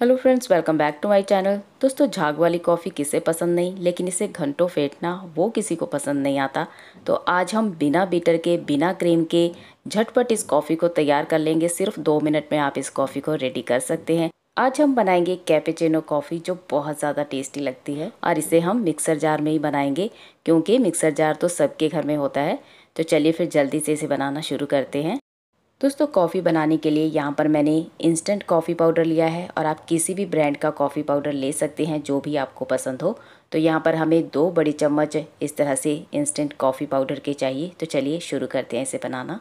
hello friends welcome back to my channel दोस्तों झाग वाली कॉफ़ी किसे पसंद नहीं लेकिन इसे घंटों फेंटना वो किसी को पसंद नहीं आता तो आज हम बिना बीटर के बिना क्रीम के झटपट इस कॉफ़ी को तैयार कर लेंगे सिर्फ दो मिनट में आप इस कॉफ़ी को रेडी कर सकते हैं आज हम बनाएंगे कैपेचिनो कॉफ़ी जो बहुत ज़्यादा टेस्टी लगती है और इसे हम मिक्सर जार में ही बनाएंगे क्योंकि मिक्सर जार तो सबके घर में होता है तो चलिए फिर जल्दी से इसे बनाना शुरू करते हैं दोस्तों कॉफ़ी बनाने के लिए यहाँ पर मैंने इंस्टेंट कॉफ़ी पाउडर लिया है और आप किसी भी ब्रांड का कॉफ़ी पाउडर ले सकते हैं जो भी आपको पसंद हो तो यहाँ पर हमें दो बड़ी चम्मच इस तरह से इंस्टेंट कॉफ़ी पाउडर के चाहिए तो चलिए शुरू करते हैं इसे बनाना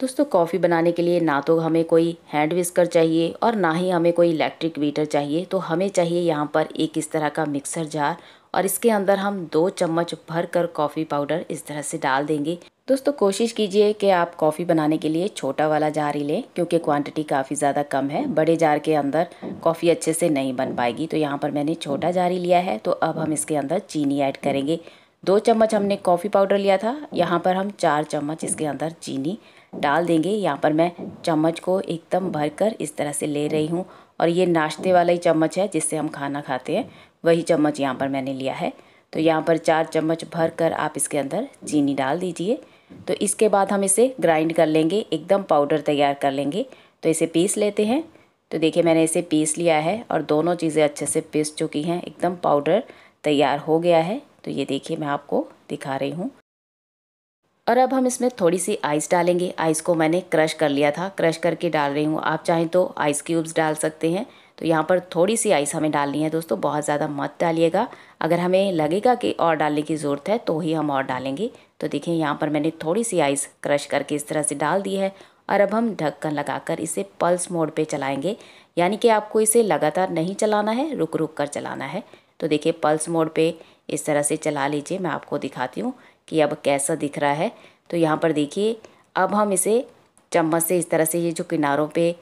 दोस्तों कॉफ़ी बनाने के लिए ना तो हमें कोई हैंड विस्कर चाहिए और ना ही हमें कोई इलेक्ट्रिक वीटर चाहिए तो हमें चाहिए यहाँ पर एक इस तरह का मिक्सर जार और इसके अंदर हम दो चम्मच भर कर कॉफ़ी पाउडर इस तरह से डाल देंगे दोस्तों कोशिश कीजिए कि आप कॉफ़ी बनाने के लिए छोटा वाला जार ही लें क्योंकि क्वांटिटी काफ़ी ज़्यादा कम है बड़े जार के अंदर कॉफ़ी अच्छे से नहीं बन पाएगी तो यहाँ पर मैंने छोटा जार ही लिया है तो अब हम इसके अंदर चीनी ऐड करेंगे दो चम्मच हमने कॉफ़ी पाउडर लिया था यहाँ पर हम चार चम्मच इसके अंदर चीनी डाल देंगे यहाँ पर मैं चम्मच को एकदम भर कर इस तरह से ले रही हूँ और ये नाश्ते वाला ही चम्मच है जिससे हम खाना खाते हैं वही चम्मच यहाँ पर मैंने लिया है तो यहाँ पर चार चम्मच भर कर आप इसके अंदर चीनी डाल दीजिए तो इसके बाद हम इसे ग्राइंड कर लेंगे एकदम पाउडर तैयार कर लेंगे तो इसे पीस लेते हैं तो देखिए मैंने इसे पीस लिया है और दोनों चीज़ें अच्छे से पीस चुकी हैं एकदम पाउडर तैयार हो गया है तो ये देखिए मैं आपको दिखा रही हूँ और अब हम इसमें थोड़ी सी आइस डालेंगे आइस को मैंने क्रश कर लिया था क्रश करके डाल रही हूँ आप चाहें तो आइस क्यूब्स डाल सकते हैं तो यहाँ पर थोड़ी सी आइस हमें डालनी है दोस्तों बहुत ज़्यादा मत डालिएगा अगर हमें लगेगा कि और डालने की ज़रूरत है तो ही हम और डालेंगे तो देखिए यहाँ पर मैंने थोड़ी सी आइस क्रश करके इस तरह से डाल दी है और अब हम ढक्कन लगाकर इसे पल्स मोड पे चलाएंगे यानी कि आपको इसे लगातार नहीं चलाना है रुक रुक कर चलाना है तो देखिए पल्स मोड पे इस तरह से चला लीजिए मैं आपको दिखाती हूँ कि अब कैसा दिख रहा है तो यहाँ पर देखिए अब हम इसे चम्मच से इस तरह से ये जो किनारों पर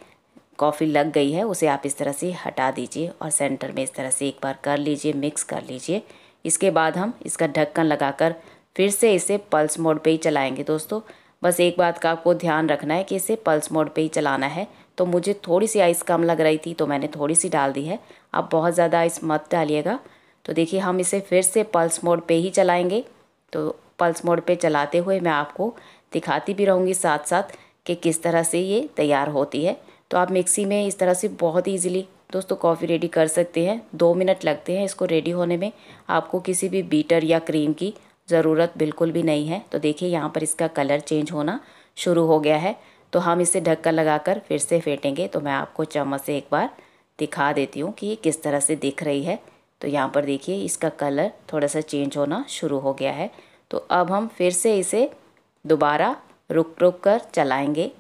कॉफ़ी लग गई है उसे आप इस तरह से हटा दीजिए और सेंटर में इस तरह से एक बार कर लीजिए मिक्स कर लीजिए इसके बाद हम इसका ढक्कन लगाकर फिर से इसे पल्स मोड पे ही चलाएंगे दोस्तों बस एक बात का आपको ध्यान रखना है कि इसे पल्स मोड पे ही चलाना है तो मुझे थोड़ी सी आइस कम लग रही थी तो मैंने थोड़ी सी डाल दी है आप बहुत ज़्यादा आइस मत डालिएगा तो देखिए हम इसे फिर से पल्स मोड पर ही चलाएँगे तो पल्स मोड पर चलाते हुए मैं आपको दिखाती भी रहूँगी साथ साथ कि किस तरह से ये तैयार होती है तो आप मिक्सी में इस तरह से बहुत ईजिली दोस्तों कॉफ़ी रेडी कर सकते हैं दो मिनट लगते हैं इसको रेडी होने में आपको किसी भी बीटर या क्रीम की ज़रूरत बिल्कुल भी नहीं है तो देखिए यहाँ पर इसका कलर चेंज होना शुरू हो गया है तो हम इसे ढक्कन लगाकर फिर से फेंटेंगे तो मैं आपको चम्मच से एक बार दिखा देती हूँ कि ये किस तरह से दिख रही है तो यहाँ पर देखिए इसका कलर थोड़ा सा चेंज होना शुरू हो गया है तो अब हम फिर से इसे दोबारा रुक रुक कर चलाएँगे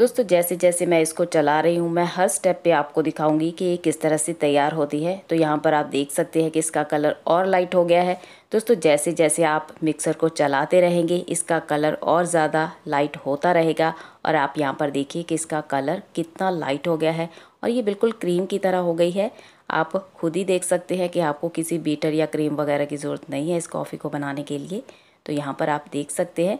दोस्तों जैसे जैसे मैं इसको चला रही हूँ मैं हर स्टेप पे आपको दिखाऊंगी कि ये किस तरह से तैयार होती है तो यहाँ पर आप देख सकते हैं कि इसका कलर और लाइट हो गया है दोस्तों जैसे जैसे आप मिक्सर को चलाते रहेंगे इसका कलर और ज़्यादा लाइट होता रहेगा और आप यहाँ पर देखिए कि इसका कलर कितना लाइट हो गया है और ये बिल्कुल क्रीम की तरह हो गई है आप खुद ही देख सकते हैं कि आपको किसी बीटर या क्रीम वगैरह की ज़रूरत नहीं है इस कॉफ़ी को बनाने के लिए तो यहाँ पर आप देख सकते हैं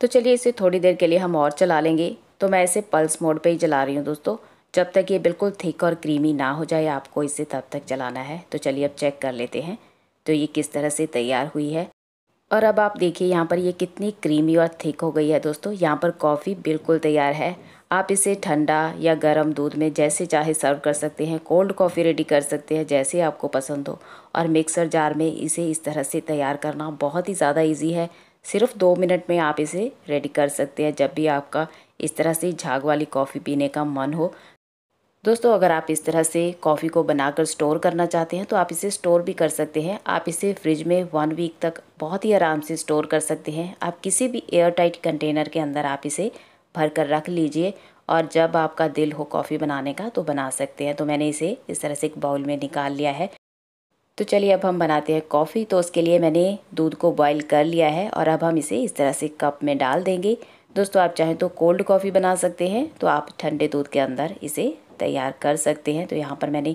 तो चलिए इसे थोड़ी देर के लिए हम और चला लेंगे तो मैं इसे पल्स मोड पे ही जला रही हूँ दोस्तों जब तक ये बिल्कुल थिक और क्रीमी ना हो जाए आपको इसे तब तक जलाना है तो चलिए अब चेक कर लेते हैं तो ये किस तरह से तैयार हुई है और अब आप देखिए यहाँ पर ये कितनी क्रीमी और थिक हो गई है दोस्तों यहाँ पर कॉफ़ी बिल्कुल तैयार है आप इसे ठंडा या गर्म दूध में जैसे चाहे सर्व कर सकते हैं कोल्ड कॉफ़ी रेडी कर सकते हैं जैसे आपको पसंद हो और मिक्सर जार में इसे इस तरह से तैयार करना बहुत ही ज़्यादा इजी है सिर्फ दो मिनट में आप इसे रेडी कर सकते हैं जब भी आपका इस तरह से झाग वाली कॉफ़ी पीने का मन हो दोस्तों अगर आप इस तरह से कॉफ़ी को बनाकर स्टोर करना चाहते हैं तो आप इसे स्टोर भी कर सकते हैं आप इसे फ्रिज में वन वीक तक बहुत ही आराम से स्टोर कर सकते हैं आप किसी भी एयर टाइट कंटेनर के अंदर आप इसे भर कर रख लीजिए और जब आपका दिल हो कॉफ़ी बनाने का तो बना सकते हैं तो मैंने इसे इस तरह से एक बाउल में निकाल लिया है तो चलिए अब हम बनाते हैं कॉफ़ी तो उसके लिए मैंने दूध को बॉईल कर लिया है और अब हम इसे इस तरह से कप में डाल देंगे दोस्तों आप चाहें तो कोल्ड कॉफ़ी बना सकते हैं तो आप ठंडे दूध के अंदर इसे तैयार कर सकते हैं तो यहाँ पर मैंने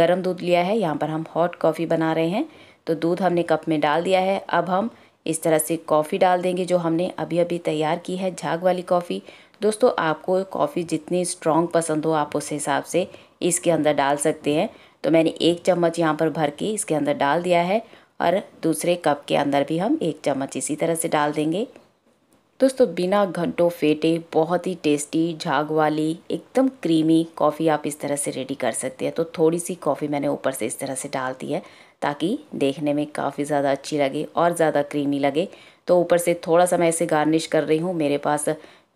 गर्म दूध लिया है यहाँ पर हम हॉट कॉफ़ी बना रहे हैं तो दूध हमने कप में डाल दिया है अब हम इस तरह से कॉफ़ी डाल देंगे जो हमने अभी अभी तैयार की है झाग वाली कॉफ़ी दोस्तों आपको कॉफ़ी जितनी स्ट्रॉन्ग पसंद हो आप उस हिसाब से इसके अंदर डाल सकते हैं तो मैंने एक चम्मच यहाँ पर भर के इसके अंदर डाल दिया है और दूसरे कप के अंदर भी हम एक चम्मच इसी तरह से डाल देंगे दोस्तों बिना घंटों फेटे बहुत ही टेस्टी झाग वाली एकदम क्रीमी कॉफ़ी आप इस तरह से रेडी कर सकते हैं तो थोड़ी सी कॉफ़ी मैंने ऊपर से इस तरह से डाल दी है ताकि देखने में काफ़ी ज़्यादा अच्छी लगे और ज़्यादा क्रीमी लगे तो ऊपर से थोड़ा सा मैं इसे गार्निश कर रही हूँ मेरे पास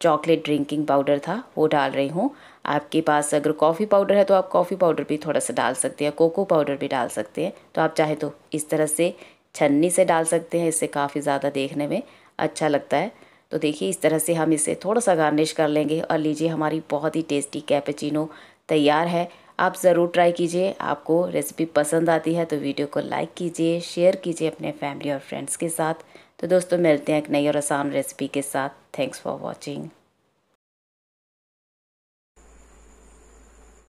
चॉकलेट ड्रिंकिंग पाउडर था वो डाल रही हूँ आपके पास अगर कॉफ़ी पाउडर है तो आप कॉफ़ी पाउडर भी थोड़ा सा डाल सकते हैं कोको पाउडर भी डाल सकते हैं तो आप चाहे तो इस तरह से छन्नी से डाल सकते हैं इससे काफ़ी ज़्यादा देखने में अच्छा लगता है तो देखिए इस तरह से हम इसे थोड़ा सा गार्निश कर लेंगे और लीजिए हमारी बहुत ही टेस्टी कैपेचिनो तैयार है आप ज़रूर ट्राई कीजिए आपको रेसिपी पसंद आती है तो वीडियो को लाइक कीजिए शेयर कीजिए अपने फैमिली और फ्रेंड्स के साथ तो दोस्तों मिलते हैं एक नई और आसान रेसिपी के साथ थैंक्स फॉर वॉचिंग